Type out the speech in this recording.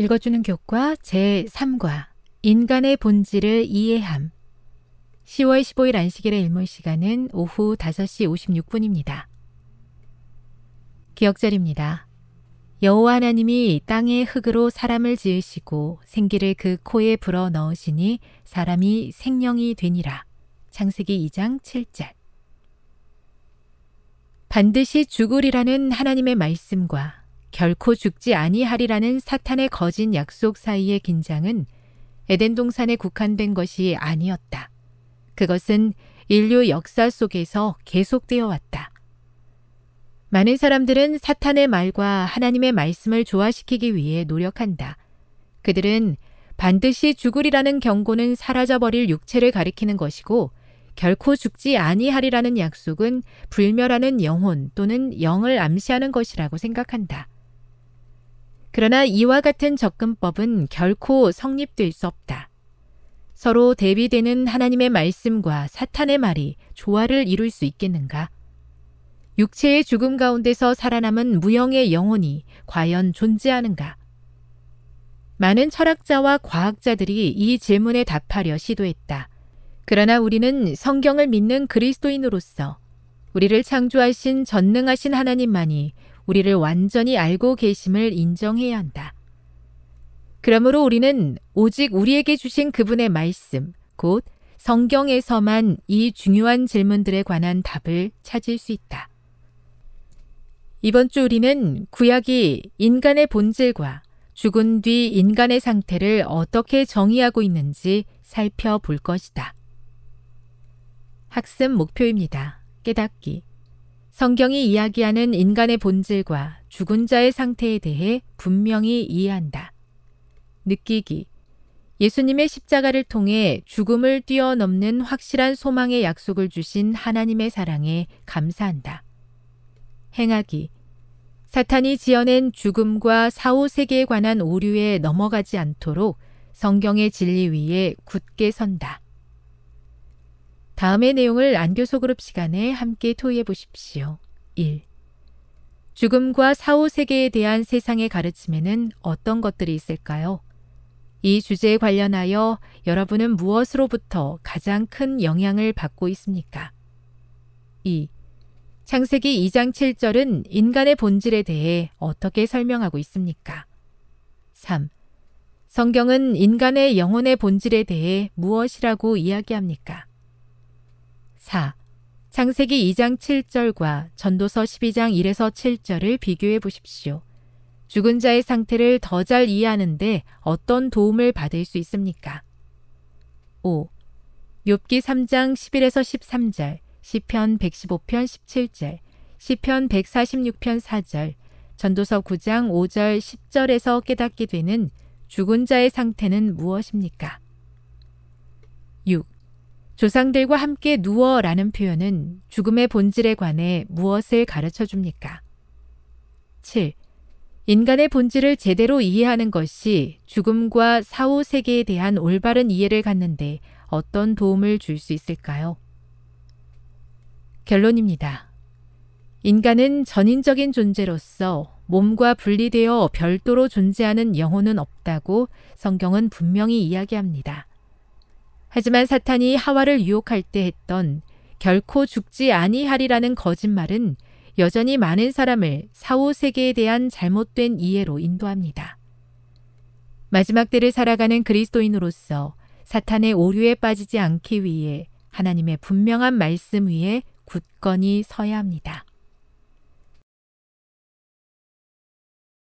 읽어주는 교과 제3과 인간의 본질을 이해함 10월 15일 안식일의 일몰 시간은 오후 5시 56분입니다. 기억절입니다. 여호와 하나님이 땅의 흙으로 사람을 지으시고 생기를 그 코에 불어 넣으시니 사람이 생명이 되니라. 창세기 2장 7절 반드시 죽으리라는 하나님의 말씀과 결코 죽지 아니하리라는 사탄의 거짓 약속 사이의 긴장은 에덴 동산에 국한된 것이 아니었다. 그것은 인류 역사 속에서 계속되어 왔다. 많은 사람들은 사탄의 말과 하나님의 말씀을 조화시키기 위해 노력한다. 그들은 반드시 죽으리라는 경고는 사라져버릴 육체를 가리키는 것이고 결코 죽지 아니하리라는 약속은 불멸하는 영혼 또는 영을 암시하는 것이라고 생각한다. 그러나 이와 같은 접근법은 결코 성립될 수 없다. 서로 대비되는 하나님의 말씀과 사탄의 말이 조화를 이룰 수 있겠는가? 육체의 죽음 가운데서 살아남은 무형의 영혼이 과연 존재하는가? 많은 철학자와 과학자들이 이 질문에 답하려 시도했다. 그러나 우리는 성경을 믿는 그리스도인으로서 우리를 창조하신 전능하신 하나님만이 우리를 완전히 알고 계심을 인정해야 한다. 그러므로 우리는 오직 우리에게 주신 그분의 말씀, 곧 성경에서만 이 중요한 질문들에 관한 답을 찾을 수 있다. 이번 주 우리는 구약이 인간의 본질과 죽은 뒤 인간의 상태를 어떻게 정의하고 있는지 살펴볼 것이다. 학습 목표입니다. 깨닫기. 성경이 이야기하는 인간의 본질과 죽은 자의 상태에 대해 분명히 이해한다. 느끼기. 예수님의 십자가를 통해 죽음을 뛰어넘는 확실한 소망의 약속을 주신 하나님의 사랑에 감사한다. 행하기. 사탄이 지어낸 죽음과 사후 세계에 관한 오류에 넘어가지 않도록 성경의 진리 위에 굳게 선다. 다음의 내용을 안교소 그룹 시간에 함께 토의해 보십시오. 1. 죽음과 사후 세계에 대한 세상의 가르침에는 어떤 것들이 있을까요? 이 주제에 관련하여 여러분은 무엇으로부터 가장 큰 영향을 받고 있습니까? 2. 창세기 2장 7절은 인간의 본질에 대해 어떻게 설명하고 있습니까? 3. 성경은 인간의 영혼의 본질에 대해 무엇이라고 이야기합니까? 4. 창세기 2장 7절과 전도서 12장 1에서 7절을 비교해 보십시오. 죽은 자의 상태를 더 잘 이해하는데 어떤 도움을 받을 수 있습니까? 5. 욥기 3장 11에서 13절, 시편 115편 17절, 시편 146편 4절, 전도서 9장 5절 10절에서 깨닫게 되는 죽은 자의 상태는 무엇입니까? 6. 조상들과 함께 누워라는 표현은 죽음의 본질에 관해 무엇을 가르쳐 줍니까? 7. 인간의 본질을 제대로 이해하는 것이 죽음과 사후 세계에 대한 올바른 이해를 갖는데 어떤 도움을 줄 수 있을까요? 결론입니다. 인간은 전인적인 존재로서 몸과 분리되어 별도로 존재하는 영혼은 없다고 성경은 분명히 이야기합니다. 하지만 사탄이 하와를 유혹할 때 했던 결코 죽지 아니하리라는 거짓말은 여전히 많은 사람을 사후 세계에 대한 잘못된 이해로 인도합니다. 마지막 때를 살아가는 그리스도인으로서 사탄의 오류에 빠지지 않기 위해 하나님의 분명한 말씀 위에 굳건히 서야 합니다.